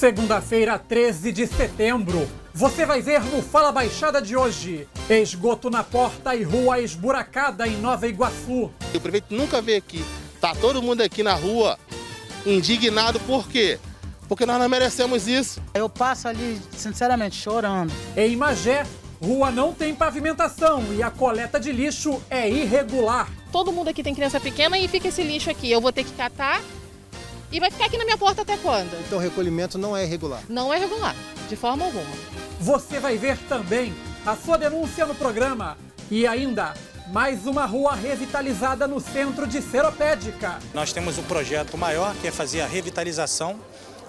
Segunda-feira, 13 de setembro. Você vai ver no Fala Baixada de hoje. Esgoto na porta e rua esburacada em Nova Iguaçu. O prefeito nunca veio aqui. Tá todo mundo aqui na rua indignado por quê? Porque nós não merecemos isso. Eu passo ali, sinceramente, chorando. Em Magé, rua não tem pavimentação e a coleta de lixo é irregular. Todo mundo aqui tem criança pequena e fica esse lixo aqui. Eu vou ter que catar e vai ficar aqui na minha porta até quando? Então o recolhimento não é irregular? Não é regular, de forma alguma. Você vai ver também a sua denúncia no programa e ainda mais uma rua revitalizada no centro de Seropédica. Nós temos um projeto maior que é fazer a revitalização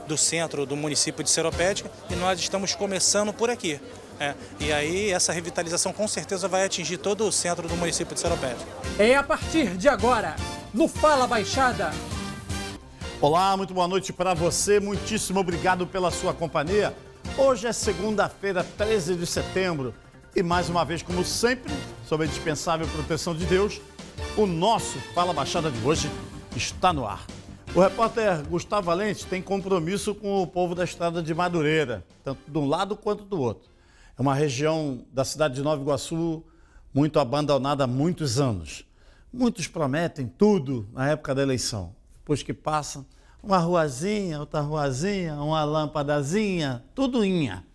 do centro do município de Seropédica e nós estamos começando por aqui. É, e aí essa revitalização com certeza vai atingir todo o centro do município de Seropédica. É a partir de agora, no Fala Baixada, Olá, muito boa noite para você. Muitíssimo obrigado pela sua companhia. Hoje é segunda-feira, 13 de setembro, e mais uma vez, como sempre, sob a indispensável proteção de Deus, o nosso Fala Baixada de hoje está no ar. O repórter Gustavo Valente tem compromisso com o povo da estrada de Madureira, tanto de um lado quanto do outro. É uma região da cidade de Nova Iguaçu muito abandonada há muitos anos. Muitos prometem tudo na época da eleição. Depois que passam, uma ruazinha, outra ruazinha, uma lâmpadazinha, tudo inha.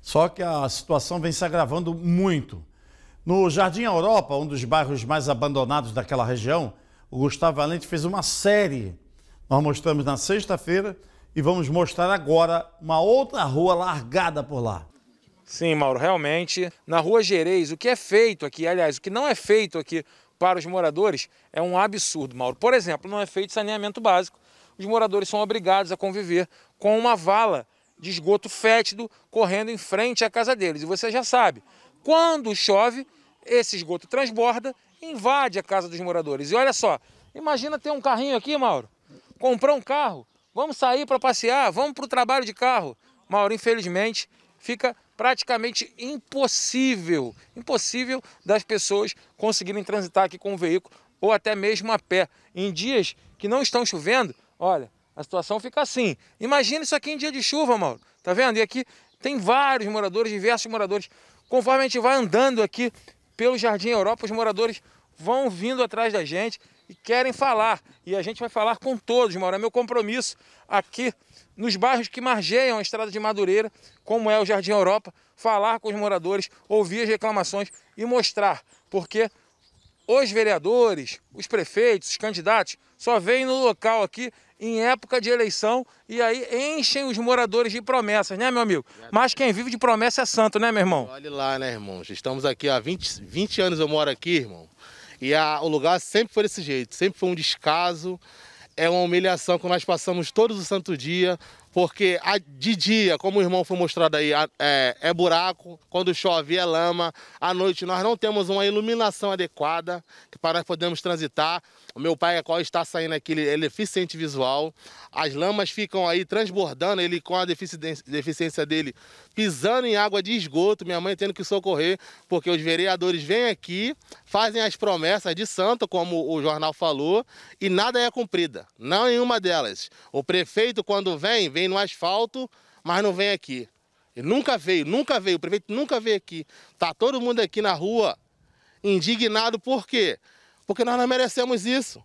Só que a situação vem se agravando muito. No Jardim Europa, um dos bairros mais abandonados daquela região, o Gustavo Valente fez uma série. Nós mostramos na sexta-feira e vamos mostrar agora uma outra rua largada por lá. Sim, Mauro, realmente. Na Rua Gereis, o que é feito aqui, aliás, o que não é feito aqui para os moradores é um absurdo, Mauro. Por exemplo, não é feito saneamento básico os moradores são obrigados a conviver com uma vala de esgoto fétido correndo em frente à casa deles. E você já sabe, quando chove, esse esgoto transborda, invade a casa dos moradores. E olha só, imagina ter um carrinho aqui, Mauro. Comprar um carro, vamos sair para passear, vamos para o trabalho de carro. Mauro, infelizmente, fica praticamente impossível, impossível das pessoas conseguirem transitar aqui com o veículo ou até mesmo a pé. Em dias que não estão chovendo, Olha, a situação fica assim. Imagina isso aqui em dia de chuva, Mauro. Tá vendo? E aqui tem vários moradores, diversos moradores. Conforme a gente vai andando aqui pelo Jardim Europa, os moradores vão vindo atrás da gente e querem falar. E a gente vai falar com todos, Mauro. É meu compromisso aqui nos bairros que margeiam a estrada de Madureira, como é o Jardim Europa, falar com os moradores, ouvir as reclamações e mostrar. Porque os vereadores, os prefeitos, os candidatos, só vêm no local aqui em época de eleição e aí enchem os moradores de promessas, né, meu amigo? Mas quem vive de promessa é santo, né, meu irmão? Olha lá, né, irmão? Estamos aqui há 20, 20 anos eu moro aqui, irmão. E a, o lugar sempre foi desse jeito, sempre foi um descaso, é uma humilhação que nós passamos todos os santo dia, porque a, de dia, como o irmão foi mostrado aí, a, é, é, buraco, quando chove é lama, à noite nós não temos uma iluminação adequada para nós podermos transitar. O meu pai, é qual está saindo aqui, ele, é deficiente visual, as lamas ficam aí transbordando, ele com a deficiência, deficiência dele pisando em água de esgoto, minha mãe tendo que socorrer, porque os vereadores vêm aqui, fazem as promessas de santo, como o jornal falou, e nada é cumprida, não nenhuma delas. O prefeito, quando vem, vem no asfalto, mas não vem aqui. Ele nunca veio, nunca veio, o prefeito nunca veio aqui. Tá todo mundo aqui na rua indignado por quê? Porque nós não merecemos isso.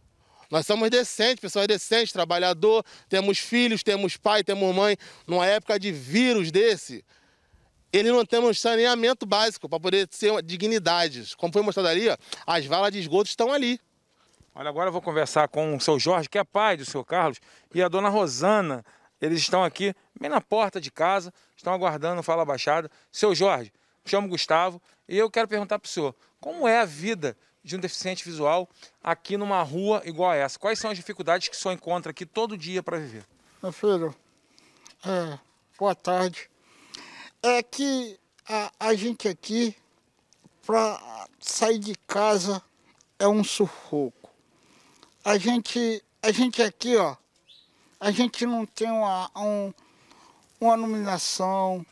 Nós somos decentes, pessoas decentes, trabalhador, temos filhos, temos pai, temos mãe. Numa época de vírus desse, ele não temos saneamento básico para poder ser dignidades. Como foi mostrado ali, ó, as valas de esgoto estão ali. Olha, agora eu vou conversar com o seu Jorge, que é pai do seu Carlos, e a dona Rosana, eles estão aqui, bem na porta de casa, estão aguardando Fala Baixada. Seu Jorge, chamo Gustavo e eu quero perguntar para o senhor, como é a vida de um deficiente visual aqui numa rua igual a essa? Quais são as dificuldades que o senhor encontra aqui todo dia para viver? Meu filho, é, boa tarde. É que a, a gente aqui, para sair de casa, é um sufoco. A gente, a gente aqui, ó, a gente não tem uma, um, uma iluminação,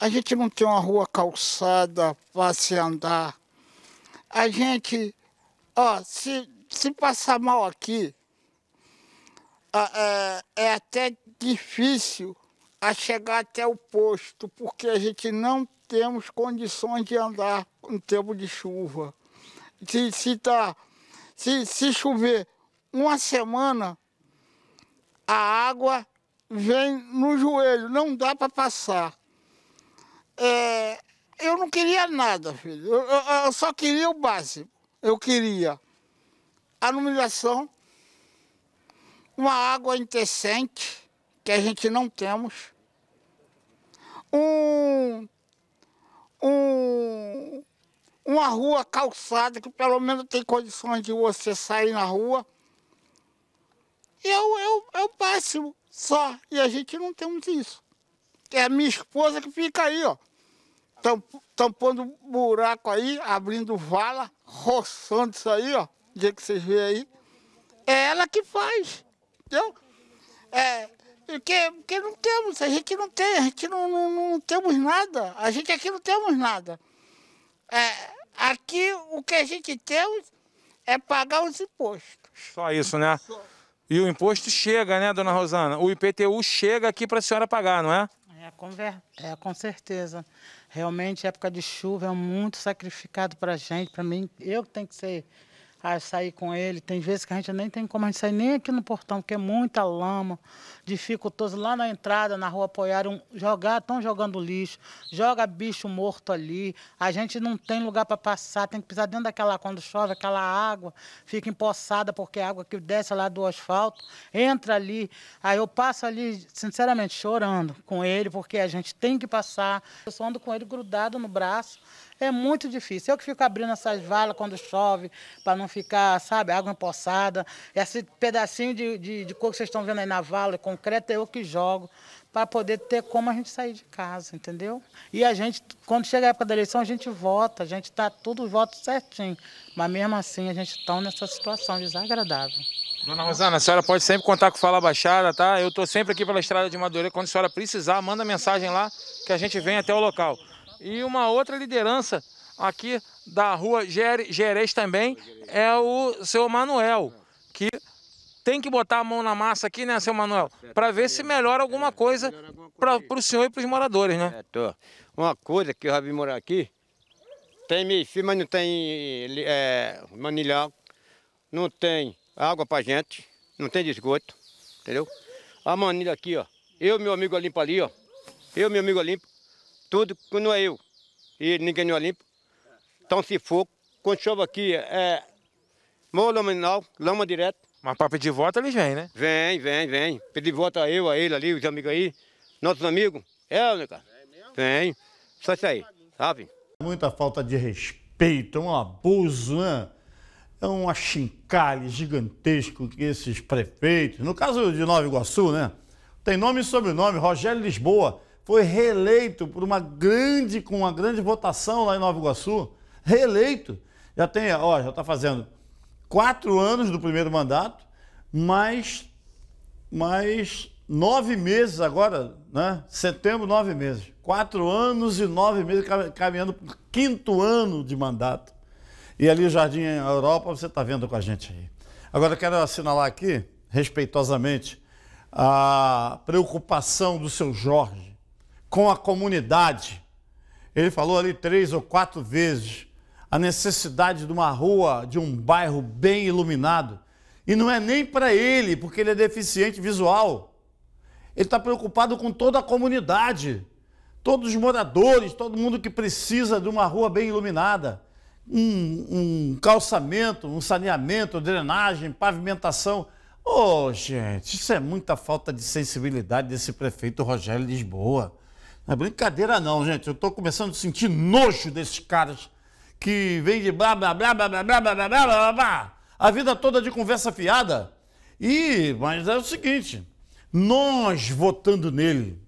a gente não tem uma rua calçada para se andar. A gente, ó, se, se passar mal aqui, é, é até difícil a chegar até o posto, porque a gente não temos condições de andar em tempo de chuva. Se, se, tá, se, se chover uma semana, a água vem no joelho, não dá para passar. É, eu não queria nada, filho. Eu, eu, eu, só queria o básico. Eu queria a numeração, uma água indecente, que a gente não temos, um, um, uma rua calçada, que pelo menos tem condições de você sair na rua é o, é o, é o máximo só. E a gente não temos isso. É a minha esposa que fica aí, ó. Tamp, tampando buraco aí, abrindo vala, roçando isso aí, ó. O dia que vocês veem aí. É ela que faz. Entendeu? É, porque, porque não temos, a gente não tem, a gente não, não, não temos nada. A gente aqui não temos nada. É, aqui o que a gente temos é pagar os impostos. Só isso, né? Só. E o imposto chega, né, dona Rosana? O IPTU chega aqui para a senhora pagar, não é? É, conver... é, com certeza. Realmente, época de chuva é muito sacrificado para a gente. Para mim, eu tenho que ser a sair com ele. Tem vezes que a gente nem tem como a gente sair nem aqui no portão, porque é muita lama, dificultoso. Lá na entrada, na rua apoiaram, jogar, estão jogando lixo, joga bicho morto ali. A gente não tem lugar para passar, tem que pisar dentro daquela, quando chove, aquela água fica empoçada, porque a é água que desce lá do asfalto entra ali. Aí eu passo ali, sinceramente, chorando com ele, porque a gente tem que passar. Eu só ando com ele grudado no braço. É muito difícil. Eu que fico abrindo essas valas quando chove, para não ficar, sabe, água empoçada. Esse pedacinho de, de, de que vocês estão vendo aí na vala, concreto, é eu que jogo, para poder ter como a gente sair de casa, entendeu? E a gente, quando chega a época da eleição, a gente vota, a gente está tudo voto certinho. Mas mesmo assim, a gente está nessa situação desagradável. Dona Rosana, a senhora pode sempre contar com o Fala Baixada, tá? Eu estou sempre aqui pela Estrada de Madureira. Quando a senhora precisar, manda mensagem lá que a gente vem até o local. E uma outra liderança aqui da rua Gerês também é o seu Manuel, que tem que botar a mão na massa aqui, né, seu Manuel? Para ver se melhora alguma coisa para o senhor e para os moradores, né? É, uma coisa que eu já vim morar aqui, tem meio mas não tem é, manilhão, não tem água para gente, não tem esgoto, entendeu? A manilha aqui, ó. Eu, meu amigo, limpa ali, ó. Eu, meu amigo, limpo tudo que não é eu. E ninguém não é limpo. Então se for, quando chove aqui é morro laminal, lama direto. Mas para pedir voto eles vêm, né? Vem, vem, vem. Pedir voto a eu, a ele ali, os amigos aí, nossos amigos. É, né, cara? Vem. Só isso aí, sabe? Muita falta de respeito, é um abuso, né? É um achincalhe gigantesco que esses prefeitos, no caso de Nova Iguaçu, né? Tem nome e sobrenome, Rogério Lisboa foi reeleito por uma grande, com uma grande votação lá em Nova Iguaçu, reeleito. Já tem, ó, já está fazendo quatro anos do primeiro mandato, mais, mais nove meses agora, né? Setembro, nove meses. Quatro anos e nove meses caminhando para o quinto ano de mandato. E ali o Jardim Europa, você está vendo com a gente aí. Agora quero assinalar aqui, respeitosamente, a preocupação do seu Jorge com a comunidade. Ele falou ali três ou quatro vezes a necessidade de uma rua, de um bairro bem iluminado. E não é nem para ele, porque ele é deficiente visual. Ele está preocupado com toda a comunidade, todos os moradores, todo mundo que precisa de uma rua bem iluminada. Um, um calçamento, um saneamento, drenagem, pavimentação. Ô, oh, gente, isso é muita falta de sensibilidade desse prefeito Rogério Lisboa. Não é brincadeira não, gente. Eu estou começando a sentir nojo desses caras que vêm de blá blá blá blá blá blá blá blá blá blá a vida toda de conversa fiada. E, mas é o seguinte, nós votando nele,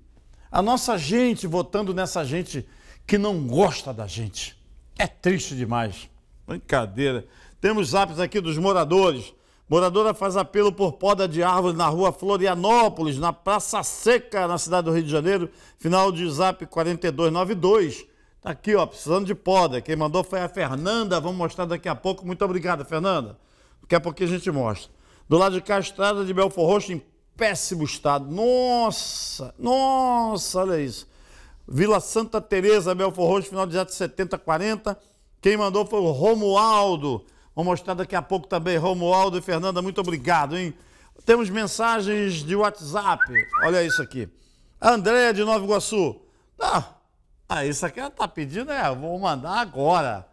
a nossa gente votando nessa gente que não gosta da gente. É triste demais. Brincadeira. Temos zaps aqui dos moradores. Moradora faz apelo por poda de árvore na rua Florianópolis, na Praça Seca, na cidade do Rio de Janeiro. Final de zap 4292. Tá aqui, ó, precisando de poda. Quem mandou foi a Fernanda. Vamos mostrar daqui a pouco. Muito obrigada, Fernanda. Daqui a pouquinho a gente mostra. Do lado de cá, a estrada de Belfor Roxo em péssimo estado. Nossa, nossa, olha isso. Vila Santa Teresa, Belfor Roxo, final de 70, 40. Quem mandou foi o Romualdo. Vou mostrar daqui a pouco também. Romualdo e Fernanda, muito obrigado, hein? Temos mensagens de WhatsApp. Olha isso aqui. Andréia de Nova Iguaçu. Ah, ah, isso aqui ela tá pedindo, é, vou mandar agora.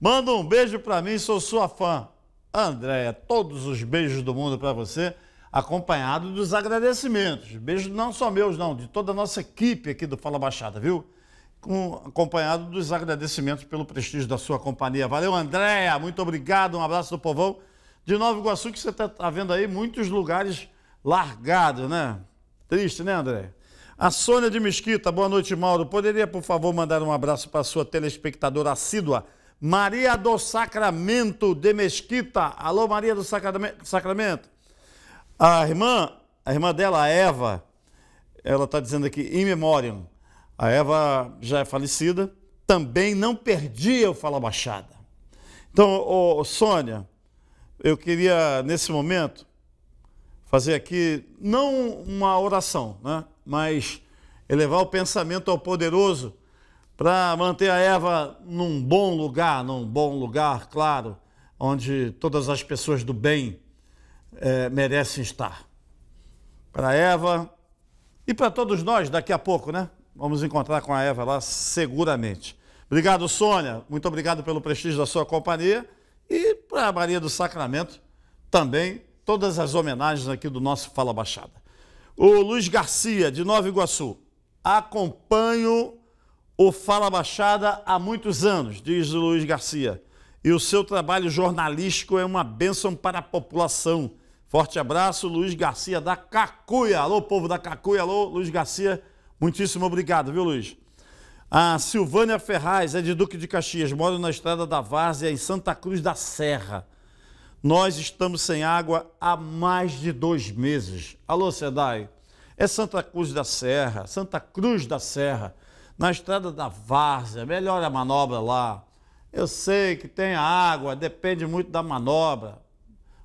Manda um beijo para mim, sou sua fã. Andréia, todos os beijos do mundo para você, acompanhado dos agradecimentos. Beijos não só meus, não, de toda a nossa equipe aqui do Fala Baixada, viu? com, acompanhado dos agradecimentos pelo prestígio da sua companhia. Valeu, Andréa, muito obrigado, um abraço do povão. De Nova Iguaçu, que você está tá vendo aí, muitos lugares largados, né? Triste, né, André? A Sônia de Mesquita, boa noite, Mauro. Poderia, por favor, mandar um abraço para a sua telespectadora assídua, Maria do Sacramento de Mesquita. Alô, Maria do Sacramento. A irmã, a irmã dela, a Eva, ela está dizendo aqui, in memoriam. A Eva já é falecida, também não perdia o Fala Baixada. Então, ô, ô, Sônia, eu queria, nesse momento, fazer aqui, não uma oração, né? mas elevar o pensamento ao poderoso para manter a Eva num bom lugar, num bom lugar, claro, onde todas as pessoas do bem é, merecem estar. Para Eva e para todos nós daqui a pouco, né? Vamos encontrar com a Eva lá seguramente. Obrigado, Sônia. Muito obrigado pelo prestígio da sua companhia. E para a Maria do Sacramento também todas as homenagens aqui do nosso Fala Baixada. O Luiz Garcia, de Nova Iguaçu. Acompanho o Fala Baixada há muitos anos, diz o Luiz Garcia. E o seu trabalho jornalístico é uma bênção para a população. Forte abraço, Luiz Garcia da Cacuia. Alô, povo da Cacuia. Alô, Luiz Garcia Muitíssimo obrigado, viu, Luiz? A Silvânia Ferraz é de Duque de Caxias, mora na Estrada da Várzea, em Santa Cruz da Serra. Nós estamos sem água há mais de dois meses. Alô, Sedai. É Santa Cruz da Serra, Santa Cruz da Serra, na Estrada da Várzea. Melhora a manobra lá. Eu sei que tem água, depende muito da manobra.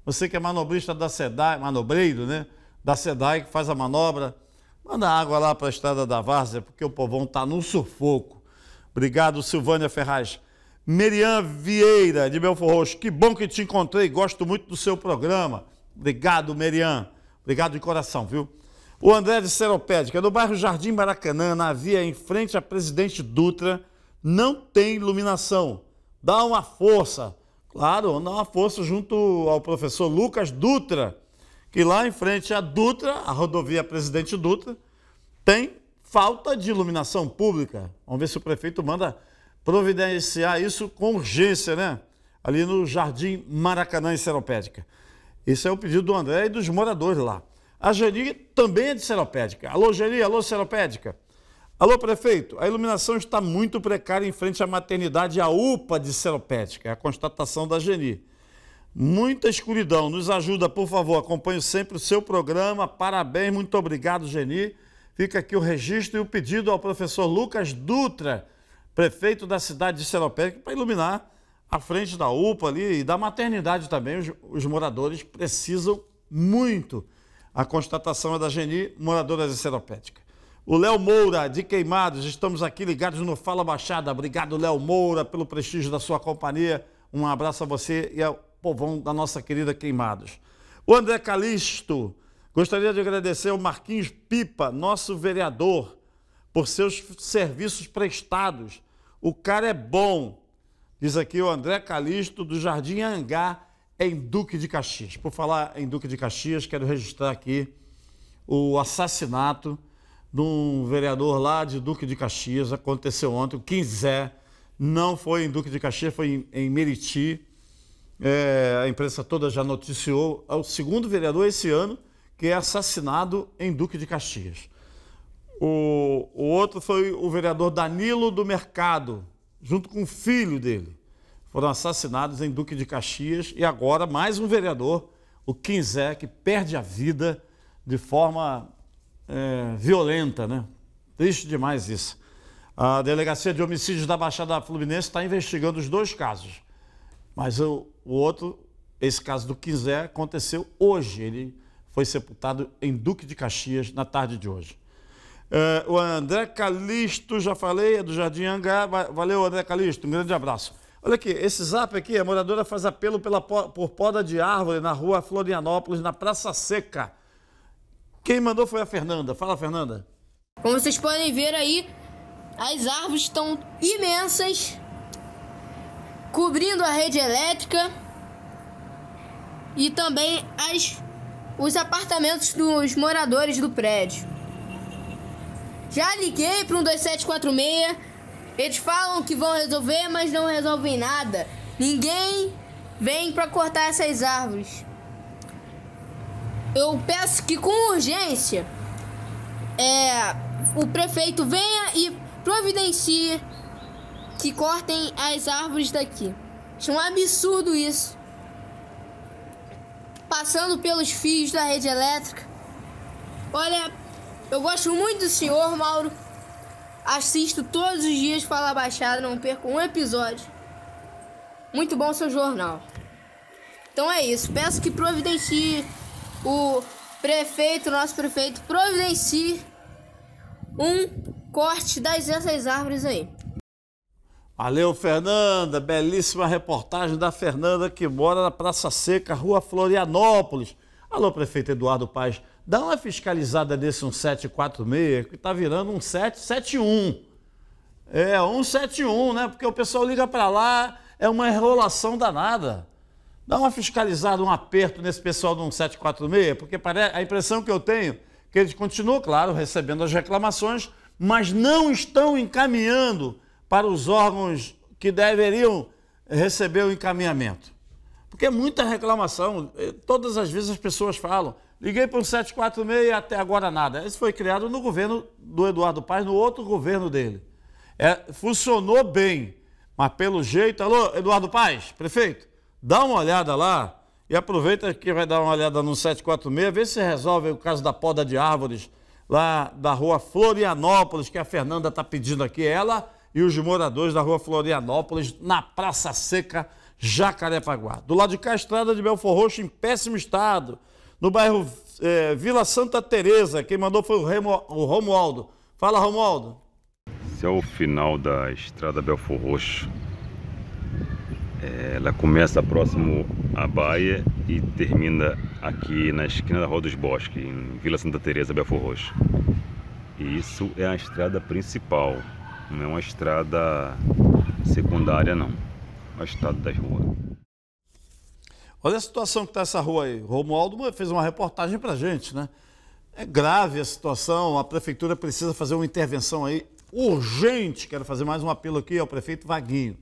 Você que é manobrista da SEDAI, manobreiro, né? Da SEDAI que faz a manobra Manda água lá para a estrada da Várzea, porque o povão está no sufoco. Obrigado, Silvânia Ferraz. Merian Vieira, de Belfor Roxo, que bom que te encontrei, gosto muito do seu programa. Obrigado, Merian. Obrigado de coração, viu? O André de Seropédica, no bairro Jardim Maracanã, na via em frente à Presidente Dutra, não tem iluminação. Dá uma força. Claro, dá uma força junto ao professor Lucas Dutra, e lá em frente à Dutra, a rodovia Presidente Dutra, tem falta de iluminação pública. Vamos ver se o prefeito manda providenciar isso com urgência, né? Ali no Jardim Maracanã, em Seropédica. Isso é o pedido do André e dos moradores lá. A Geni também é de Seropédica. Alô, Geni, alô, Seropédica. Alô, prefeito, a iluminação está muito precária em frente à maternidade e à UPA de Seropédica. É a constatação da Geni. Muita escuridão. Nos ajuda, por favor. Acompanho sempre o seu programa. Parabéns, muito obrigado, Geni. Fica aqui o registro e o pedido ao professor Lucas Dutra, prefeito da cidade de Seropédica, para iluminar a frente da UPA ali e da maternidade também. Os, os moradores precisam muito. A constatação é da Geni, moradora de Seropédica. O Léo Moura, de Queimados, estamos aqui ligados no Fala Baixada. Obrigado, Léo Moura, pelo prestígio da sua companhia. Um abraço a você e ao povão da nossa querida Queimados. O André Calixto, gostaria de agradecer ao Marquinhos Pipa, nosso vereador, por seus serviços prestados. O cara é bom, diz aqui o André Calixto, do Jardim Angá, em Duque de Caxias. Por falar em Duque de Caxias, quero registrar aqui o assassinato de um vereador lá de Duque de Caxias. Aconteceu ontem, o Quinzé. Não foi em Duque de Caxias, foi em, em Meriti é, a imprensa toda já noticiou, é o segundo vereador esse ano que é assassinado em Duque de Caxias. O, o outro foi o vereador Danilo do Mercado, junto com o filho dele. Foram assassinados em Duque de Caxias e agora mais um vereador, o Quinzé, que perde a vida de forma é, violenta, né? Triste demais isso. A Delegacia de Homicídios da Baixada Fluminense está investigando os dois casos. Mas o, o outro, esse caso do Quiser, aconteceu hoje. Ele foi sepultado em Duque de Caxias na tarde de hoje. É, o André Calisto, já falei, é do Jardim Angá. Valeu, André Calisto, um grande abraço. Olha aqui, esse zap aqui, a moradora faz apelo pela, por poda de árvore na rua Florianópolis, na Praça Seca. Quem mandou foi a Fernanda. Fala, Fernanda. Como vocês podem ver aí, as árvores estão imensas cobrindo a rede elétrica e também as, os apartamentos dos moradores do prédio. Já liguei para um 2746, eles falam que vão resolver, mas não resolvem nada. Ninguém vem para cortar essas árvores. Eu peço que com urgência é, o prefeito venha e providencie que cortem as árvores daqui. Isso é um absurdo isso. Passando pelos fios da rede elétrica. Olha, eu gosto muito do senhor, Mauro. Assisto todos os dias Fala Baixada, não perco um episódio. Muito bom seu jornal. Então é isso. Peço que providencie o prefeito, nosso prefeito, providencie um corte das essas árvores aí. Valeu, Fernanda. Belíssima reportagem da Fernanda, que mora na Praça Seca, Rua Florianópolis. Alô, prefeito Eduardo Paz, dá uma fiscalizada nesse 1746, que está virando um 771. É, 171, né? Porque o pessoal liga para lá, é uma enrolação danada. Dá uma fiscalizada, um aperto nesse pessoal do 1746, porque a impressão que eu tenho é que eles continuam, claro, recebendo as reclamações, mas não estão encaminhando para os órgãos que deveriam receber o encaminhamento. Porque é muita reclamação, eh, todas as vezes as pessoas falam, liguei para o 746 e até agora nada. Isso foi criado no governo do Eduardo Paz, no outro governo dele. É, funcionou bem, mas pelo jeito, alô, Eduardo Paz, prefeito, dá uma olhada lá e aproveita que vai dar uma olhada no 746, vê se resolve o caso da poda de árvores lá da rua Florianópolis, que a Fernanda está pedindo aqui, ela e os moradores da rua Florianópolis, na Praça Seca, Jacarepaguá. Do lado de cá, a estrada de Belfor Roxo em péssimo estado. No bairro eh, Vila Santa Teresa, quem mandou foi o, Remo, o Romualdo. Fala, Romualdo. Esse é o final da estrada Belfor Roxo. Eh, ela começa próximo à Baia e termina aqui na esquina da Rua dos Bosques, em Vila Santa Teresa, Belfor Roxo. E isso é a estrada principal não é uma estrada secundária, não. É o estado das ruas. Olha a situação que está essa rua aí. Romualdo fez uma reportagem para gente, né? É grave a situação, a prefeitura precisa fazer uma intervenção aí urgente. Quero fazer mais um apelo aqui ao prefeito Vaguinho.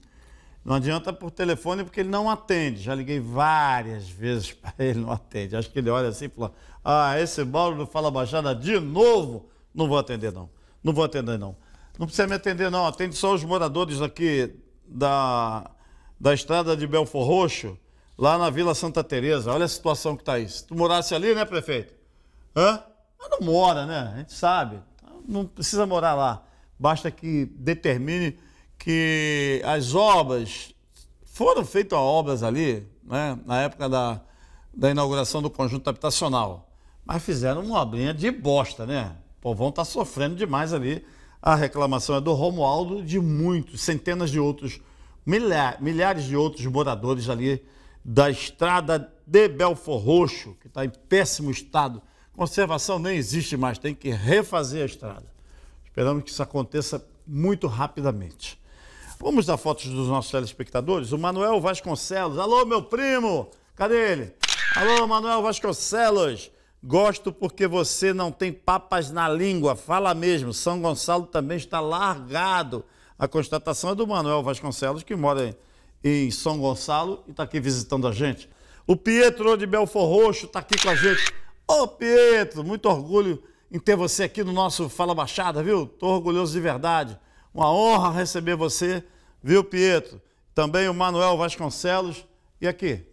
Não adianta por telefone porque ele não atende. Já liguei várias vezes para ele, não atende. Acho que ele olha assim e fala: Ah, esse Mauro não fala baixada de novo. Não vou atender, não. Não vou atender, não. Não precisa me atender, não. Atende só os moradores aqui da, da estrada de Belfor Roxo, lá na Vila Santa Teresa. Olha a situação que está aí. Se tu morasse ali, né, prefeito? Hã? Mas não mora, né? A gente sabe. Então, não precisa morar lá. Basta que determine que as obras foram feitas obras ali, né, na época da, da inauguração do conjunto habitacional. Mas fizeram uma obrinha de bosta, né? O povão tá sofrendo demais ali a reclamação é do Romualdo, de muitos, centenas de outros, milhares, de outros moradores ali da estrada de Belfor Roxo, que está em péssimo estado. Conservação nem existe mais, tem que refazer a estrada. Esperamos que isso aconteça muito rapidamente. Vamos dar fotos dos nossos telespectadores? O Manuel Vasconcelos. Alô, meu primo! Cadê ele? Alô, Manuel Vasconcelos! Gosto porque você não tem papas na língua, fala mesmo. São Gonçalo também está largado. A constatação é do Manuel Vasconcelos, que mora em São Gonçalo e está aqui visitando a gente. O Pietro de Belfor Roxo está aqui com a gente. Ô oh, Pietro, muito orgulho em ter você aqui no nosso Fala Baixada, viu? Estou orgulhoso de verdade. Uma honra receber você, viu, Pietro? Também o Manuel Vasconcelos e aqui,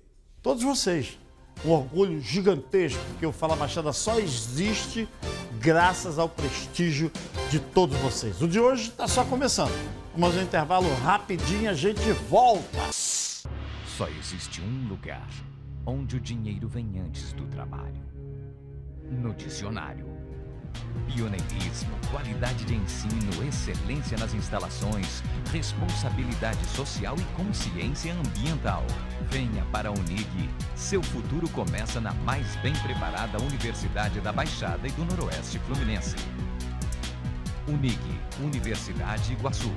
todos vocês um orgulho gigantesco, porque o Fala Baixada só existe graças ao prestígio de todos vocês. O de hoje está só começando. Vamos um intervalo rapidinho, a gente volta. Só existe um lugar onde o dinheiro vem antes do trabalho. No dicionário. Pioneirismo, qualidade de ensino, excelência nas instalações, responsabilidade social e consciência ambiental. Venha para a Unig. Seu futuro começa na mais bem preparada Universidade da Baixada e do Noroeste Fluminense. Unig, Universidade Iguaçu.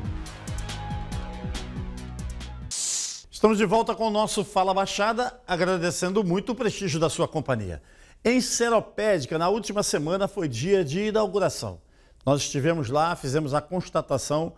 Estamos de volta com o nosso Fala Baixada, agradecendo muito o prestígio da sua companhia. Em Seropédica, na última semana foi dia de inauguração. Nós estivemos lá, fizemos a constatação,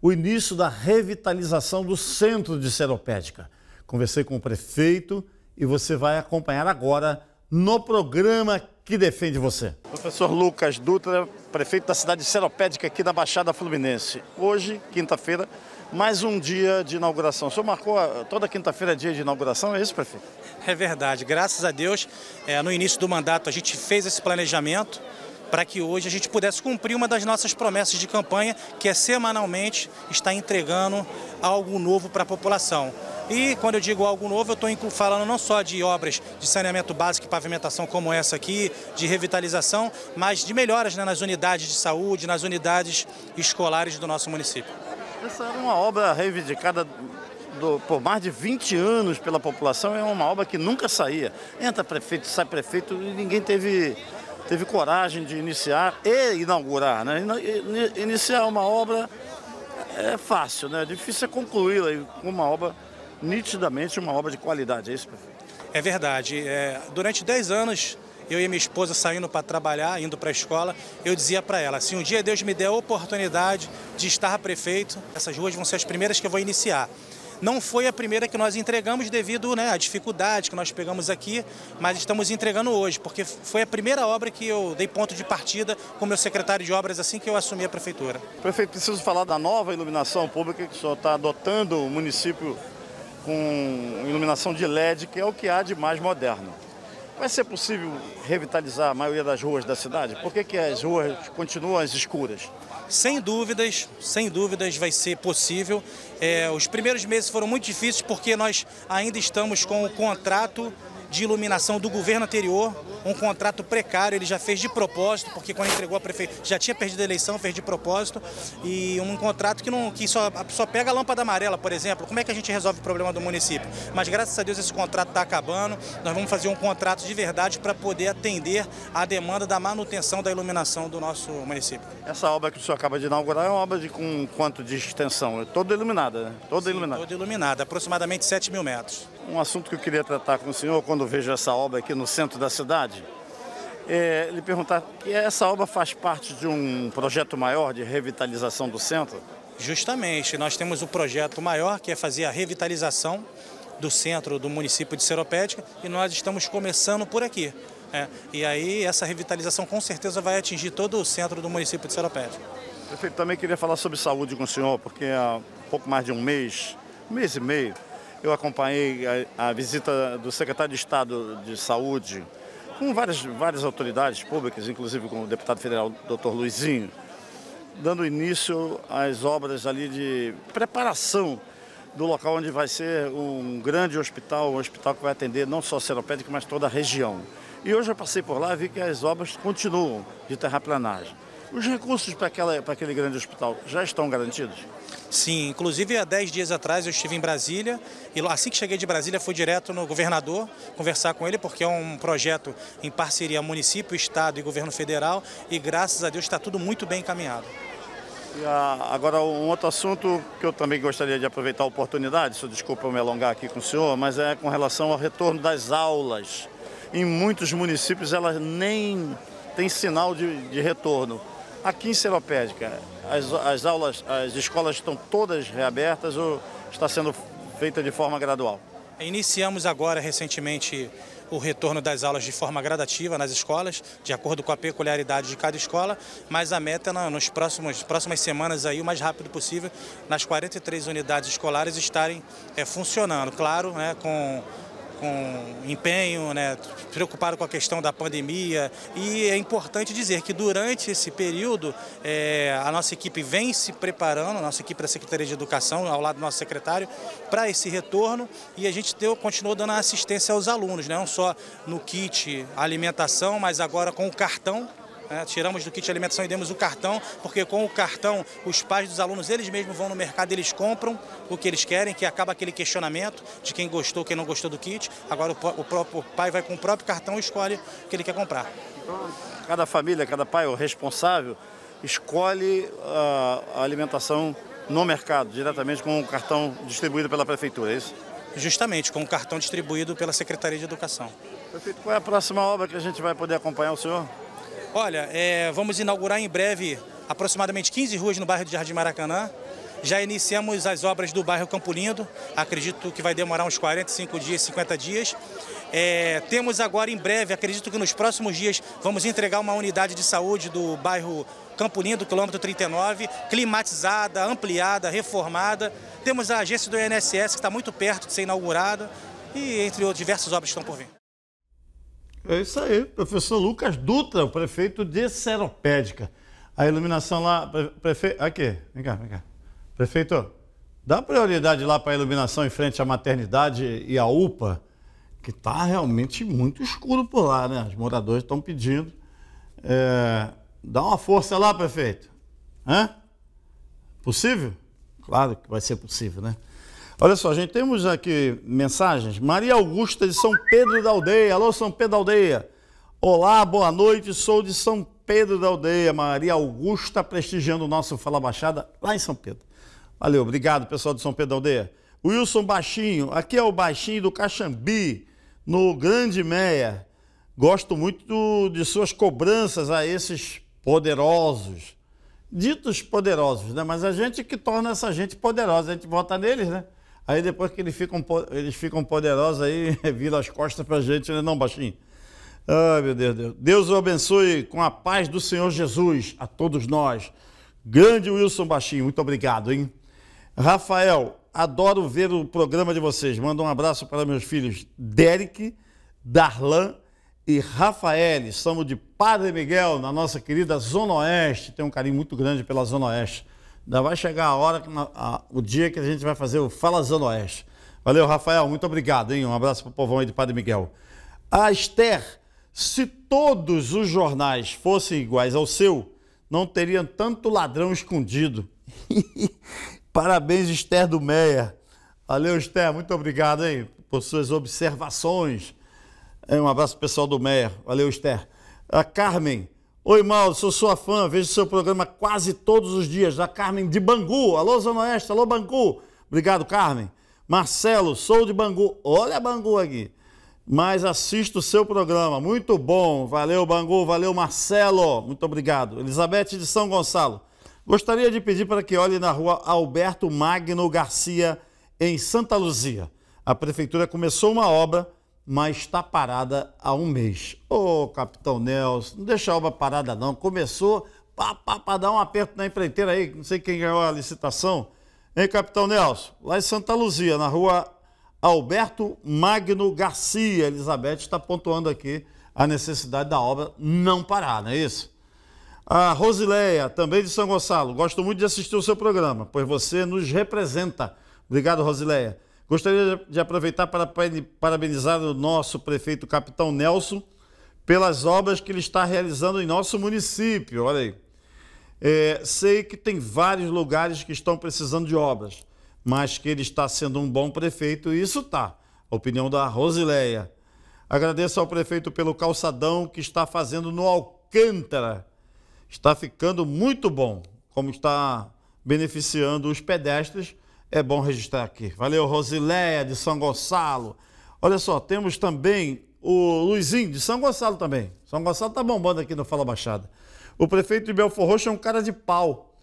o início da revitalização do centro de Seropédica. Conversei com o prefeito e você vai acompanhar agora no programa que defende você. Professor Lucas Dutra, prefeito da cidade de seropédica aqui da Baixada Fluminense. Hoje, quinta-feira, mais um dia de inauguração. O senhor marcou toda quinta-feira é dia de inauguração, é isso, prefeito? É verdade. Graças a Deus, é, no início do mandato a gente fez esse planejamento para que hoje a gente pudesse cumprir uma das nossas promessas de campanha, que é semanalmente estar entregando algo novo para a população. E quando eu digo algo novo, eu estou falando não só de obras de saneamento básico e pavimentação como essa aqui, de revitalização, mas de melhoras né, nas unidades de saúde, nas unidades escolares do nosso município. Essa era uma obra reivindicada do, por mais de 20 anos pela população, é uma obra que nunca saía. Entra prefeito, sai prefeito e ninguém teve, teve coragem de iniciar e inaugurar. Né? Iniciar uma obra é fácil, né? É difícil é concluí-la com uma obra, nitidamente uma obra de qualidade, é isso, prefeito? É verdade. É, durante 10 anos, eu e minha esposa saindo para trabalhar, indo para a escola, eu dizia para ela, se um dia Deus me der a oportunidade de estar prefeito, essas ruas vão ser as primeiras que eu vou iniciar. Não foi a primeira que nós entregamos devido né, à dificuldade que nós pegamos aqui, mas estamos entregando hoje, porque foi a primeira obra que eu dei ponto de partida com meu secretário de obras assim que eu assumi a prefeitura. Prefeito, preciso falar da nova iluminação pública que o senhor está adotando o município com iluminação de LED, que é o que há de mais moderno. Vai ser possível revitalizar a maioria das ruas da cidade? Por que, que as ruas continuam as escuras? Sem dúvidas, sem dúvidas vai ser possível. É, os primeiros meses foram muito difíceis porque nós ainda estamos com o contrato de iluminação do governo anterior, um contrato precário, ele já fez de propósito, porque quando entregou a prefeitura já tinha perdido a eleição, fez de propósito, e um contrato que, não, que só, só pega a lâmpada amarela, por exemplo. Como é que a gente resolve o problema do município? Mas graças a Deus esse contrato está acabando, nós vamos fazer um contrato de verdade para poder atender a demanda da manutenção da iluminação do nosso município. Essa obra que o senhor acaba de inaugurar é uma obra de com quanto de extensão? É toda iluminada, né? Toda Sim, iluminada. Toda iluminada, aproximadamente 7 mil metros um assunto que eu queria tratar com o senhor quando vejo essa obra aqui no centro da cidade. É, lhe perguntar que essa obra faz parte de um projeto maior de revitalização do centro? Justamente, nós temos o um projeto maior que é fazer a revitalização do centro do município de Seropédica e nós estamos começando por aqui. É, e aí essa revitalização com certeza vai atingir todo o centro do município de Seropédica. Prefeito, também queria falar sobre saúde com o senhor, porque há pouco mais de um mês, um mês e meio, eu acompanhei a, a visita do secretário de Estado de Saúde com várias, várias autoridades públicas, inclusive com o deputado federal Dr. Luizinho, dando início às obras ali de preparação do local onde vai ser um grande hospital, um hospital que vai atender não só Seropédica, mas toda a região. E hoje eu passei por lá e vi que as obras continuam de terraplanagem. Os recursos para, aquela, para aquele grande hospital já estão garantidos? Sim, inclusive há 10 dias atrás eu estive em Brasília e assim que cheguei de Brasília fui direto no governador conversar com ele, porque é um projeto em parceria município, estado e governo federal e graças a Deus está tudo muito bem encaminhado. E, ah, agora um outro assunto que eu também gostaria de aproveitar a oportunidade, se desculpa eu me alongar aqui com o senhor, mas é com relação ao retorno das aulas. Em muitos municípios elas nem têm sinal de, de retorno. Aqui em Seropédica, as, as aulas, as escolas estão todas reabertas ou está sendo feita de forma gradual? Iniciamos agora recentemente o retorno das aulas de forma gradativa nas escolas, de acordo com a peculiaridade de cada escola, mas a meta é nos próximos próximas semanas aí o mais rápido possível nas 43 unidades escolares estarem é, funcionando, claro, né, com com empenho, né, preocupado com a questão da pandemia. E é importante dizer que durante esse período é, a nossa equipe vem se preparando, a nossa equipe da Secretaria de Educação, ao lado do nosso secretário, para esse retorno e a gente deu, continuou dando assistência aos alunos, né, não só no kit alimentação, mas agora com o cartão né? Tiramos do kit de alimentação e demos o cartão, porque com o cartão os pais dos alunos, eles mesmos vão no mercado, eles compram o que eles querem, que acaba aquele questionamento de quem gostou, quem não gostou do kit. Agora o, próprio pai vai com o próprio cartão e escolhe o que ele quer comprar. Cada família, cada pai, o responsável, escolhe a alimentação no mercado, diretamente com o cartão distribuído pela prefeitura, é isso? Justamente, com o cartão distribuído pela Secretaria de Educação. Prefeito, qual é a próxima obra que a gente vai poder acompanhar o senhor? Olha, é, vamos inaugurar em breve aproximadamente 15 ruas no bairro de Jardim Maracanã. Já iniciamos as obras do bairro Campo Lindo, acredito que vai demorar uns 45 dias, 50 dias. É, temos agora em breve, acredito que nos próximos dias, vamos entregar uma unidade de saúde do bairro Campo Lindo, quilômetro 39, climatizada, ampliada, reformada. Temos a agência do INSS que está muito perto de ser inaugurada e entre outras diversas obras que estão por vir. É isso aí, professor Lucas Dutra, o prefeito de Seropédica. A iluminação lá, prefeito. Aqui, vem cá, vem cá. Prefeito, dá prioridade lá para a iluminação em frente à maternidade e à UPA, que está realmente muito escuro por lá, né? Os moradores estão pedindo. É... Dá uma força lá, prefeito. Hã? Possível? Claro que vai ser possível, né? Olha só, gente, temos aqui mensagens. Maria Augusta de São Pedro da Aldeia. Alô, São Pedro da Aldeia. Olá, boa noite. Sou de São Pedro da Aldeia. Maria Augusta prestigiando o nosso Fala Baixada lá em São Pedro. Valeu, obrigado, pessoal de São Pedro da Aldeia. Wilson Baixinho, aqui é o Baixinho do Caxambi, no Grande Meia. Gosto muito de suas cobranças a esses poderosos. Ditos poderosos, né? Mas a gente que torna essa gente poderosa, a gente vota neles, né? Aí depois que eles ficam, eles ficam poderosos, aí vira as costas a gente, né? Não, baixinho. Ai, meu Deus, Deus. Deus o abençoe com a paz do Senhor Jesus a todos nós. Grande Wilson Baixinho, muito obrigado, hein? Rafael, adoro ver o programa de vocês. Manda um abraço para meus filhos Derek, Darlan e Rafael. Estamos de Padre Miguel, na nossa querida Zona Oeste. Tem um carinho muito grande pela Zona Oeste. Ainda vai chegar a hora, a, a, o dia que a gente vai fazer o Fala Zona Oeste. Valeu, Rafael, muito obrigado, hein? Um abraço para o povão aí de Padre Miguel. A Esther, se todos os jornais fossem iguais ao seu, não teriam tanto ladrão escondido. Parabéns, Esther do Meia. Valeu, Esther, muito obrigado, hein, por suas observações. Um abraço pessoal do Meia. Valeu, Esther. A Carmen, Oi, Mauro, sou sua fã, vejo seu programa quase todos os dias, da Carmen de Bangu. Alô, Zona Oeste, alô, Bangu. Obrigado, Carmen. Marcelo, sou de Bangu. Olha Bangu aqui. Mas assisto o seu programa, muito bom. Valeu, Bangu, valeu, Marcelo. Muito obrigado. Elizabeth de São Gonçalo. Gostaria de pedir para que olhe na rua Alberto Magno Garcia, em Santa Luzia. A prefeitura começou uma obra mas está parada há um mês. Ô, oh, capitão Nelson, não deixa a obra parada não. Começou para dar um aperto na empreiteira aí, não sei quem ganhou a licitação. Hein, capitão Nelson? Lá em Santa Luzia, na rua Alberto Magno Garcia. Elizabeth está pontuando aqui a necessidade da obra não parar, não é isso? A Rosileia, também de São Gonçalo. Gosto muito de assistir o seu programa, pois você nos representa. Obrigado, Rosileia. Gostaria de aproveitar para parabenizar o nosso prefeito Capitão Nelson pelas obras que ele está realizando em nosso município. Olha aí. É, sei que tem vários lugares que estão precisando de obras, mas que ele está sendo um bom prefeito, e isso tá. A opinião da Rosileia. Agradeço ao prefeito pelo calçadão que está fazendo no Alcântara. Está ficando muito bom, como está beneficiando os pedestres é bom registrar aqui. Valeu, Rosileia de São Gonçalo. Olha só, temos também o Luizinho de São Gonçalo também. São Gonçalo tá bombando aqui no Fala Baixada. O prefeito de Belfor Roxo é um cara de pau.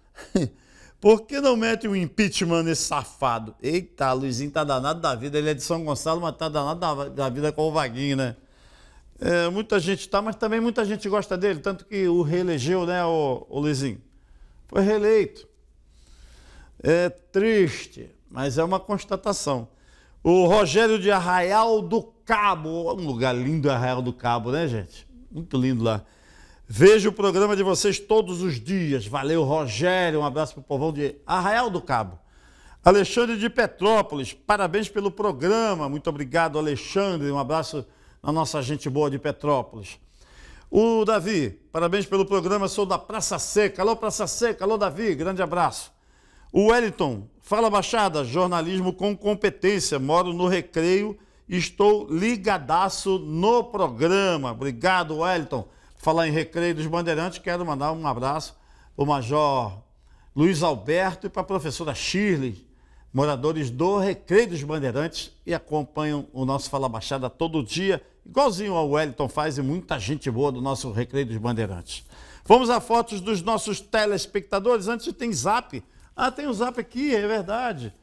Por que não mete um impeachment nesse safado? Eita, Luizinho tá danado da vida. Ele é de São Gonçalo, mas tá danado da, da vida com o Vaguinho, né? É, muita gente tá, mas também muita gente gosta dele. Tanto que o reelegeu, né, o, o Luizinho? Foi reeleito. É triste, mas é uma constatação. O Rogério de Arraial do Cabo, um lugar lindo, Arraial do Cabo, né, gente? Muito lindo lá. Vejo o programa de vocês todos os dias. Valeu, Rogério. Um abraço pro povão de Arraial do Cabo. Alexandre de Petrópolis, parabéns pelo programa. Muito obrigado, Alexandre. Um abraço na nossa gente boa de Petrópolis. O Davi, parabéns pelo programa. Sou da Praça Seca. Alô, Praça Seca. Alô, Davi. Grande abraço. O Wellington, fala Baixada, jornalismo com competência, moro no Recreio, estou ligadaço no programa. Obrigado, Wellington. Falar em Recreio dos Bandeirantes, quero mandar um abraço para o Major Luiz Alberto e para a professora Shirley, moradores do Recreio dos Bandeirantes e acompanham o nosso Fala Baixada todo dia, igualzinho ao Wellington faz e muita gente boa do nosso Recreio dos Bandeirantes. Vamos a fotos dos nossos telespectadores. Antes tem zap ah, tem o um Zap aqui, é verdade.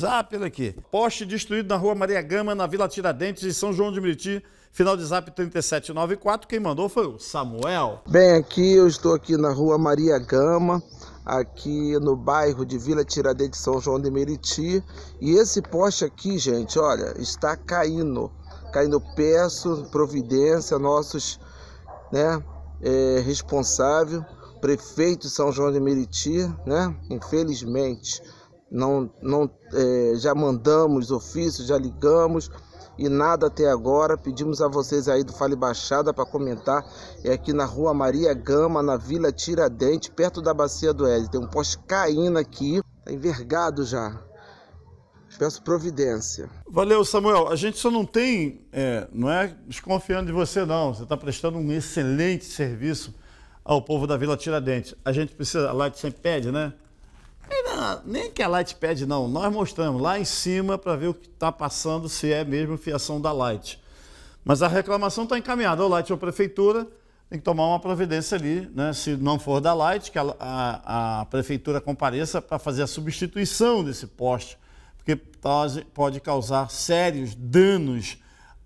Zap aqui. Poste destruído na rua Maria Gama, na Vila Tiradentes, em São João de Meriti. Final de Zap 3794. Quem mandou foi o Samuel. Bem, aqui eu estou aqui na rua Maria Gama, aqui no bairro de Vila Tiradentes, São João de Meriti. E esse poste aqui, gente, olha, está caindo. Caindo, peço providência, nossos, né, é, responsável prefeito de São João de Meriti, né? Infelizmente, não, não é, já mandamos ofícios, já ligamos e nada até agora. Pedimos a vocês aí do Fale Baixada para comentar. É aqui na rua Maria Gama, na Vila Tiradentes, perto da Bacia do Éden. Tem um poste caindo aqui, tá envergado já. Peço providência. Valeu, Samuel. A gente só não tem, é, não é desconfiando de você, não. Você está prestando um excelente serviço ao povo da Vila Tiradentes. A gente precisa, a Light sempre pede, né? nem que a Light pede, não. Nós mostramos lá em cima para ver o que está passando, se é mesmo fiação da Light. Mas a reclamação está encaminhada ao Light ou Prefeitura, tem que tomar uma providência ali, né? Se não for da Light, que a, a, a Prefeitura compareça para fazer a substituição desse poste, porque pode, pode causar sérios danos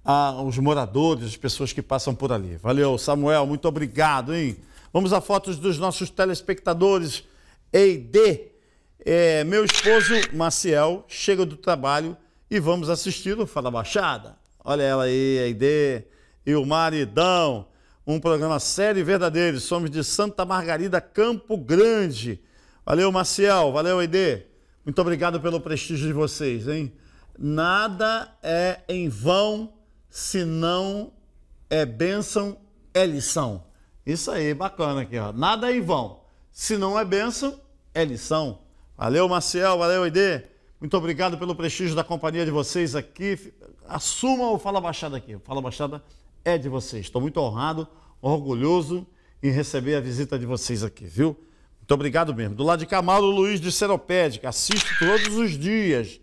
aos moradores, às pessoas que passam por ali. Valeu, Samuel, muito obrigado, hein? Vamos a fotos dos nossos telespectadores. Eide, é, meu esposo Maciel chega do trabalho e vamos assistir o Fala Baixada. Olha ela aí, Eide e o maridão. Um programa sério e verdadeiro. Somos de Santa Margarida, Campo Grande. Valeu, Maciel. Valeu, Eide. Muito obrigado pelo prestígio de vocês, hein? Nada é em vão, se não é bênção, é lição. Isso aí, bacana aqui, ó. Nada é em vão. Se não é bênção, é lição. Valeu, Maciel, valeu, ID. Muito obrigado pelo prestígio da companhia de vocês aqui. Assuma o Fala Baixada aqui. O Fala Baixada é de vocês. Estou muito honrado, orgulhoso em receber a visita de vocês aqui, viu? Muito obrigado mesmo. Do lado de cá, Mauro Luiz de Seropédica. Assisto todos os dias.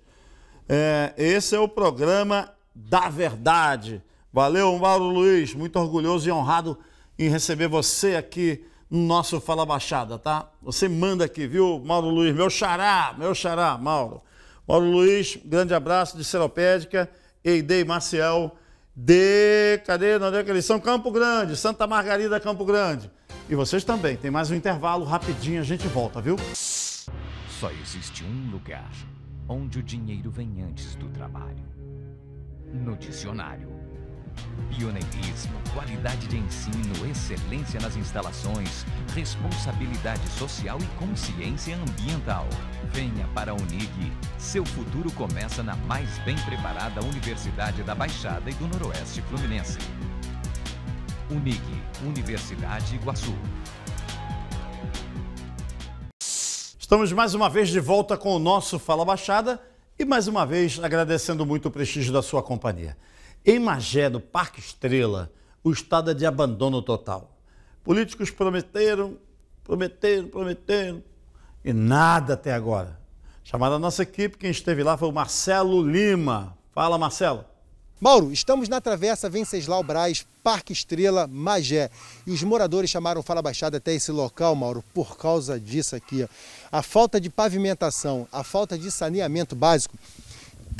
É, esse é o programa da verdade. Valeu, Mauro Luiz. Muito orgulhoso e honrado em receber você aqui no nosso Fala Baixada, tá? Você manda aqui, viu, Mauro Luiz? Meu xará, meu xará, Mauro. Mauro Luiz, grande abraço de Seropédica, Eidei Marcial, de. Cadê? não é que eles são? Campo Grande, Santa Margarida, Campo Grande. E vocês também, tem mais um intervalo rapidinho, a gente volta, viu? Só existe um lugar onde o dinheiro vem antes do trabalho. No dicionário Pioneirismo, qualidade de ensino, excelência nas instalações, responsabilidade social e consciência ambiental. Venha para a Unig. Seu futuro começa na mais bem preparada Universidade da Baixada e do Noroeste Fluminense. Unig, Universidade Iguaçu. Estamos mais uma vez de volta com o nosso Fala Baixada e mais uma vez agradecendo muito o prestígio da sua companhia. Em Magé, no Parque Estrela, o estado é de abandono total. Políticos prometeram, prometeram, prometeram e nada até agora. Chamada a nossa equipe, quem esteve lá foi o Marcelo Lima. Fala, Marcelo. Mauro, estamos na Travessa Venceslau Braz, Parque Estrela, Magé. E os moradores chamaram Fala Baixada até esse local, Mauro, por causa disso aqui. A falta de pavimentação, a falta de saneamento básico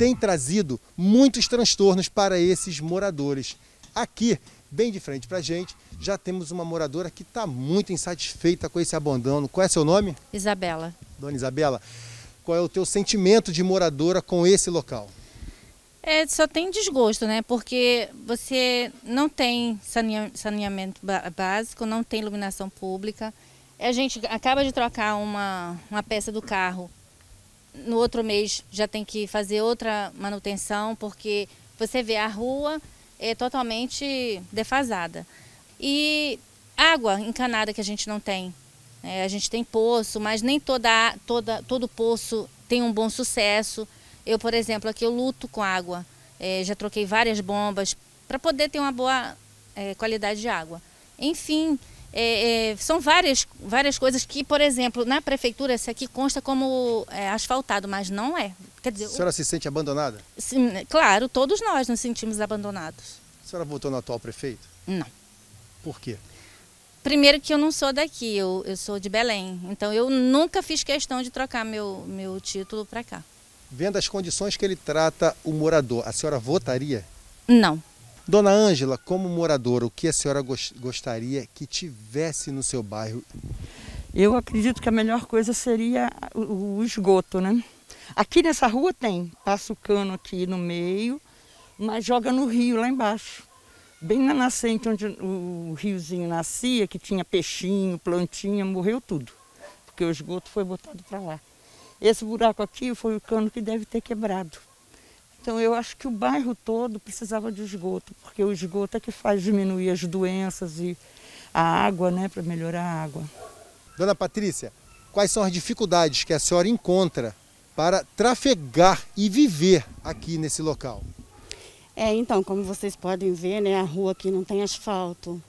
tem trazido muitos transtornos para esses moradores. Aqui, bem de frente para a gente, já temos uma moradora que está muito insatisfeita com esse abandono. Qual é seu nome? Isabela. Dona Isabela, qual é o teu sentimento de moradora com esse local? É, só tem desgosto, né? Porque você não tem saneamento básico, não tem iluminação pública. A gente acaba de trocar uma, uma peça do carro no outro mês já tem que fazer outra manutenção, porque você vê a rua é totalmente defasada. E água encanada que a gente não tem. É, a gente tem poço, mas nem toda, toda, todo poço tem um bom sucesso. Eu, por exemplo, aqui eu luto com água. É, já troquei várias bombas para poder ter uma boa é, qualidade de água. Enfim, é, é, são várias, várias coisas que, por exemplo, na prefeitura, isso aqui consta como é, asfaltado, mas não é. Quer dizer, a senhora o... se sente abandonada? Sim, né, claro, todos nós nos sentimos abandonados. A senhora votou no atual prefeito? Não. Por quê? Primeiro que eu não sou daqui, eu, eu sou de Belém. Então eu nunca fiz questão de trocar meu, meu título para cá. Vendo as condições que ele trata o morador, a senhora votaria? Não. Dona Ângela, como moradora, o que a senhora gostaria que tivesse no seu bairro? Eu acredito que a melhor coisa seria o esgoto, né? Aqui nessa rua tem, passa o cano aqui no meio, mas joga no rio lá embaixo. Bem na nascente onde o riozinho nascia, que tinha peixinho, plantinha, morreu tudo, porque o esgoto foi botado para lá. Esse buraco aqui foi o cano que deve ter quebrado. Então eu acho que o bairro todo precisava de esgoto, porque o esgoto é que faz diminuir as doenças e a água, né, para melhorar a água. Dona Patrícia, quais são as dificuldades que a senhora encontra para trafegar e viver aqui nesse local? É, então, como vocês podem ver, né, a rua aqui não tem asfalto.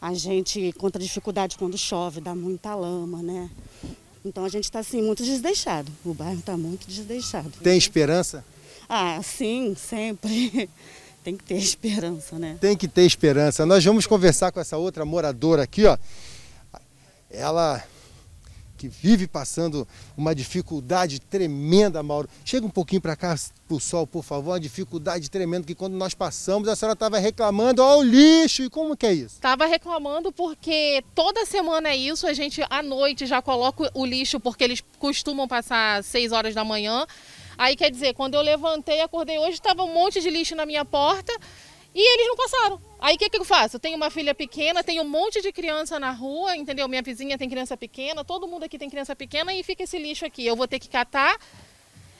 A gente encontra dificuldade quando chove, dá muita lama, né? Então a gente está assim, muito desdeixado. O bairro está muito desdeixado. Tem né? esperança? Ah, sim, sempre. Tem que ter esperança, né? Tem que ter esperança. Nós vamos conversar com essa outra moradora aqui, ó. Ela que vive passando uma dificuldade tremenda, Mauro. Chega um pouquinho para cá pro sol, por favor. Uma dificuldade tremenda que quando nós passamos, a senhora estava reclamando, ó, o lixo. E como que é isso? Estava reclamando porque toda semana é isso. A gente à noite já coloca o lixo porque eles costumam passar 6 horas da manhã. Aí quer dizer, quando eu levantei, acordei hoje, estava um monte de lixo na minha porta e eles não passaram. Aí o que, que eu faço? Eu tenho uma filha pequena, tenho um monte de criança na rua, entendeu? Minha vizinha tem criança pequena, todo mundo aqui tem criança pequena e fica esse lixo aqui. Eu vou ter que catar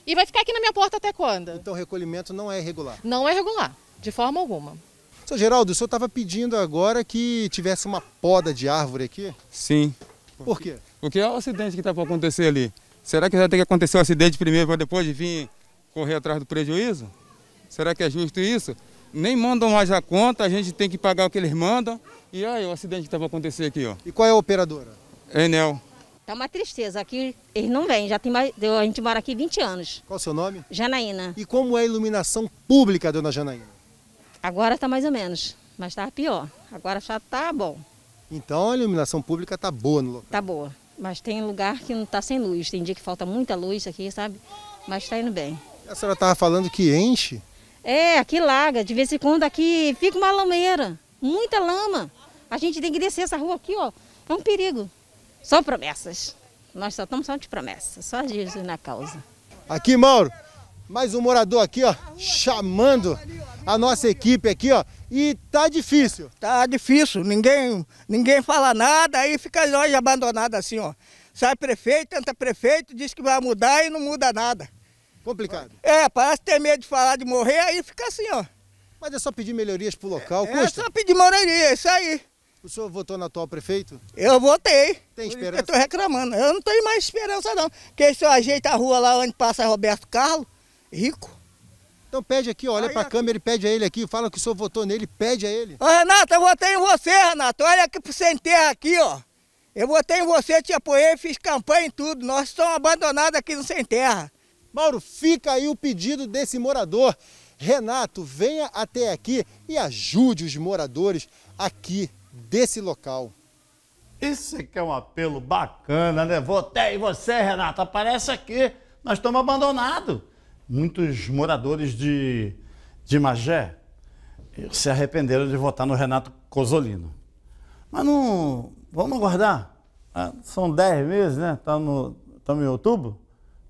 e vai ficar aqui na minha porta até quando? Então o recolhimento não é regular? Não é regular, de forma alguma. Seu Geraldo, o senhor estava pedindo agora que tivesse uma poda de árvore aqui? Sim. Por quê? Porque é o acidente que está para acontecer ali. Será que já tem que acontecer o acidente primeiro para depois de vir correr atrás do prejuízo? Será que é justo isso? Nem mandam mais a conta, a gente tem que pagar o que eles mandam. E aí, o acidente que estava acontecendo aqui, ó. E qual é a operadora? Enel. Tá uma tristeza, aqui eles não vêm, já tem mais, a gente mora aqui 20 anos. Qual o seu nome? Janaína. E como é a iluminação pública, dona Janaína? Agora está mais ou menos, mas estava tá pior. Agora já está bom. Então a iluminação pública está boa no local? Está boa. Mas tem lugar que não está sem luz. Tem dia que falta muita luz aqui, sabe? Mas está indo bem. A senhora estava falando que enche? É, aqui laga. De vez em quando aqui fica uma lameira. Muita lama. A gente tem que descer essa rua aqui, ó. É um perigo. Só promessas. Nós só estamos só de promessas. Só Jesus na causa. Aqui, Mauro. Mais um morador aqui, ó, chamando a nossa equipe aqui, ó. E tá difícil. Tá difícil, ninguém, ninguém fala nada, aí fica a loja abandonada assim, ó. Sai prefeito, entra prefeito, diz que vai mudar e não muda nada. Complicado. É, parece ter medo de falar de morrer, aí fica assim, ó. Mas é só pedir melhorias pro local, é, custa? É só pedir melhoria, é isso aí. O senhor votou no atual prefeito? Eu votei. Tem esperança? Eu tô reclamando. Eu não tenho mais esperança, não. Porque se eu ajeita a rua lá onde passa Roberto Carlos, rico. Então pede aqui, olha para a câmera e pede a ele aqui, fala que o senhor votou nele, pede a ele. Ô, Renato, eu votei em você, Renato. Olha aqui pro terra aqui, ó. Eu votei em você, te apoiei, fiz campanha em tudo. Nós estamos abandonados aqui no Sem Terra. Mauro, fica aí o pedido desse morador. Renato, venha até aqui e ajude os moradores aqui desse local. Esse aqui é um apelo bacana, né? Votei em você, Renato. Aparece aqui. Nós estamos abandonados muitos moradores de, de Magé se arrependeram de votar no Renato Cosolino. Mas não. Vamos aguardar. Ah, são 10 meses, né? Estamos tá em outubro.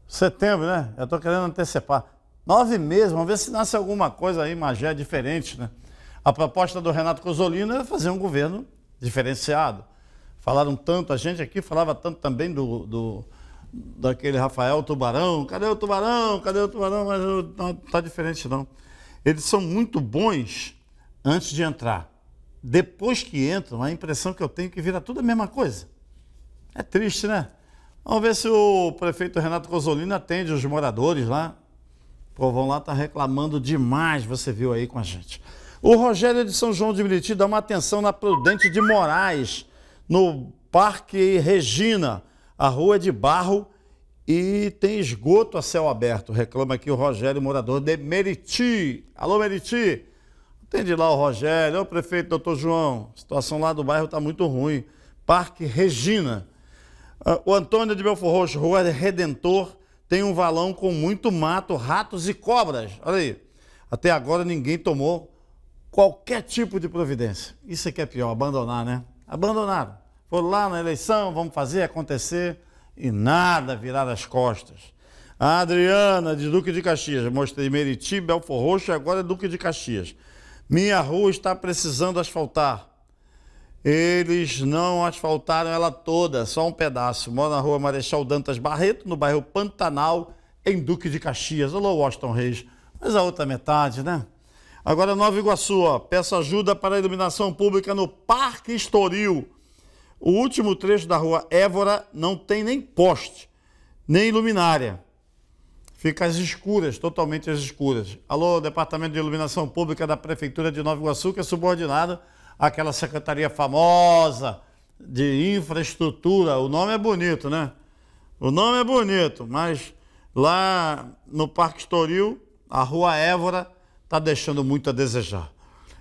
Setembro, né? Eu estou querendo antecipar. Nove meses, vamos ver se nasce alguma coisa aí, Magé, diferente, né? A proposta do Renato Cosolino é fazer um governo diferenciado. Falaram tanto, a gente aqui falava tanto também do, do daquele Rafael Tubarão. Cadê o Tubarão? Cadê o Tubarão? Mas não está diferente, não. Eles são muito bons antes de entrar. Depois que entram, a impressão que eu tenho é que vira tudo a mesma coisa. É triste, né? Vamos ver se o prefeito Renato Cosolino atende os moradores lá. O povão lá está reclamando demais, você viu aí com a gente. O Rogério de São João de Meriti dá uma atenção na Prudente de Moraes, no Parque Regina. A rua é de barro e tem esgoto a céu aberto. Reclama aqui o Rogério, morador de Meriti. Alô, Meriti! Atende lá o Rogério, é o prefeito, doutor João. A situação lá do bairro está muito ruim. Parque Regina. Ah, o Antônio de Belfor Roxo, Rua Redentor, tem um valão com muito mato, ratos e cobras. Olha aí. Até agora ninguém tomou qualquer tipo de providência. Isso é que é pior, abandonar, né? Abandonaram. Vou lá na eleição, vamos fazer acontecer e nada virar as costas. A Adriana, de Duque de Caxias, mostrei Meriti, Belfor Roxo e agora é Duque de Caxias. Minha rua está precisando asfaltar. Eles não asfaltaram ela toda, só um pedaço. Moro na rua Marechal Dantas Barreto, no bairro Pantanal, em Duque de Caxias. Alô, Washington Reis. Mas a outra metade, né? Agora, Nova Iguaçu, ó. peço ajuda para a iluminação pública no Parque Estoril. O último trecho da rua Évora não tem nem poste, nem luminária. Fica às escuras, totalmente às escuras. Alô, Departamento de Iluminação Pública da Prefeitura de Nova Iguaçu, que é subordinado àquela secretaria famosa de infraestrutura. O nome é bonito, né? O nome é bonito, mas lá no Parque Estoril, a Rua Évora está deixando muito a desejar.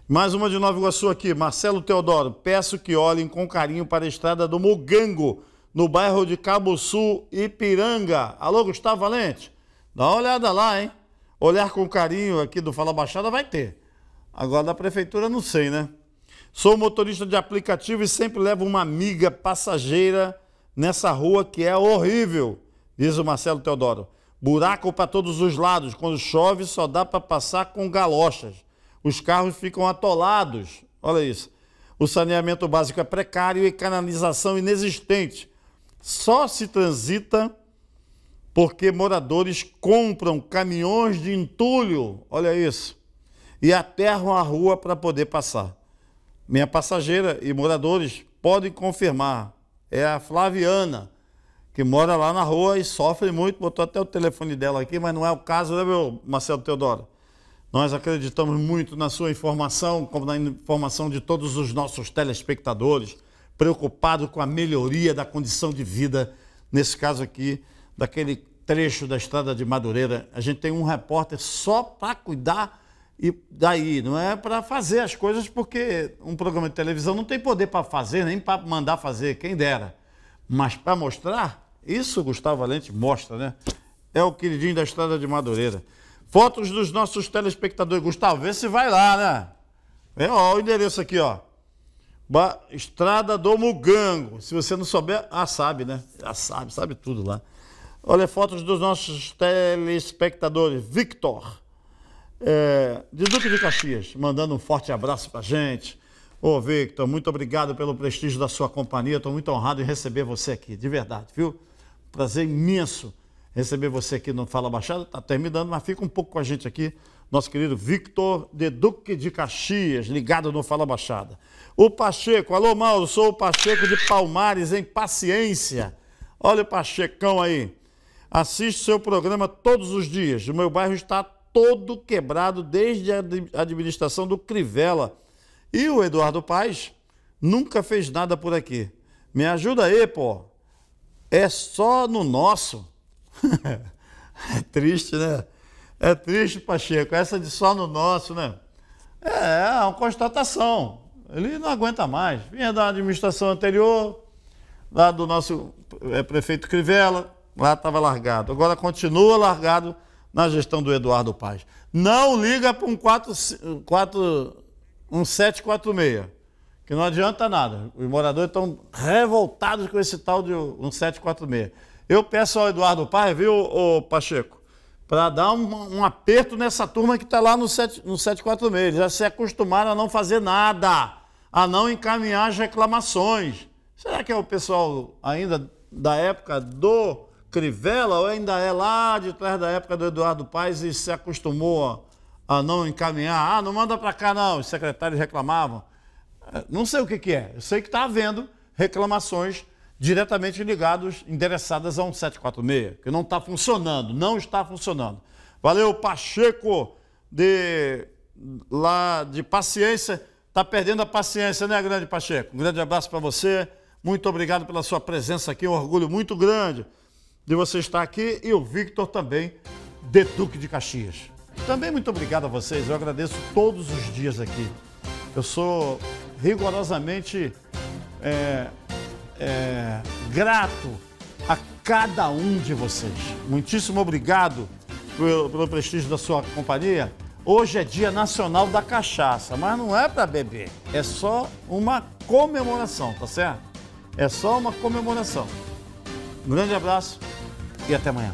Mais uma de Nova Iguaçu aqui. Marcelo Teodoro, peço que olhem com carinho para a estrada do Mugango, no bairro de Cabo Sul, Ipiranga. Alô, Gustavo Valente? Dá uma olhada lá, hein? Olhar com carinho aqui do Fala Baixada vai ter. Agora da prefeitura não sei, né? Sou motorista de aplicativo e sempre levo uma amiga passageira nessa rua que é horrível, diz o Marcelo Teodoro. Buraco para todos os lados. Quando chove, só dá para passar com galochas. Os carros ficam atolados. Olha isso. O saneamento básico é precário e canalização inexistente. Só se transita porque moradores compram caminhões de entulho, olha isso, e aterram a rua para poder passar. Minha passageira e moradores podem confirmar. É a Flaviana, que mora lá na rua e sofre muito, botou até o telefone dela aqui, mas não é o caso, né, meu Marcelo Teodoro? Nós acreditamos muito na sua informação, como na informação de todos os nossos telespectadores, preocupado com a melhoria da condição de vida, nesse caso aqui, daquele trecho da estrada de Madureira. A gente tem um repórter só para cuidar e daí, não é para fazer as coisas, porque um programa de televisão não tem poder para fazer, nem para mandar fazer, quem dera. Mas para mostrar, isso Gustavo Valente mostra, né? É o queridinho da estrada de Madureira. Fotos dos nossos telespectadores. Gustavo, vê se vai lá, né? É, ó, o endereço aqui, ó. Ba Estrada do Mugango. Se você não souber, ah, sabe, né? Ah, sabe, sabe tudo lá. Olha, fotos dos nossos telespectadores. Victor, é, de Duque de Caxias, mandando um forte abraço pra gente. Ô, Victor, muito obrigado pelo prestígio da sua companhia. Estou muito honrado em receber você aqui, de verdade, viu? Prazer imenso receber você aqui no Fala Baixada. Está terminando, mas fica um pouco com a gente aqui, nosso querido Victor de Duque de Caxias, ligado no Fala Baixada. O Pacheco, alô Mauro, sou o Pacheco de Palmares, em paciência. Olha o Pachecão aí. assiste seu programa todos os dias. O meu bairro está todo quebrado desde a administração do Crivella. E o Eduardo Paz nunca fez nada por aqui. Me ajuda aí, pô. É só no nosso. é triste, né? É triste, Pacheco, essa de só no nosso, né? É, é uma constatação. Ele não aguenta mais. Vinha da administração anterior, lá do nosso é, prefeito Crivella, lá estava largado. Agora continua largado na gestão do Eduardo Paz. Não liga para um, 4, um 746, que não adianta nada. Os moradores estão revoltados com esse tal de um 746. Eu peço ao Eduardo Paz, viu, ô Pacheco, para dar um, um, aperto nessa turma que está lá no, 7, no 746. Eles já se acostumaram a não fazer nada, a não encaminhar as reclamações. Será que é o pessoal ainda da época do Crivella ou ainda é lá de trás da época do Eduardo Paz e se acostumou a, a não encaminhar? Ah, não manda para cá não, os secretários reclamavam. É, não sei o que, que é, eu sei que está havendo reclamações diretamente ligados, endereçadas a 1746, que não está funcionando, não está funcionando. Valeu, Pacheco, de, lá de paciência, está perdendo a paciência, né, grande Pacheco? Um grande abraço para você, muito obrigado pela sua presença aqui, um orgulho muito grande de você estar aqui e o Victor também, de Duque de Caxias. Também muito obrigado a vocês, eu agradeço todos os dias aqui. Eu sou rigorosamente... É, é, grato a cada um de vocês. Muitíssimo obrigado pelo, pelo prestígio da sua companhia. Hoje é Dia Nacional da Cachaça, mas não é para beber, é só uma comemoração, tá certo? É só uma comemoração. Um grande abraço e até amanhã.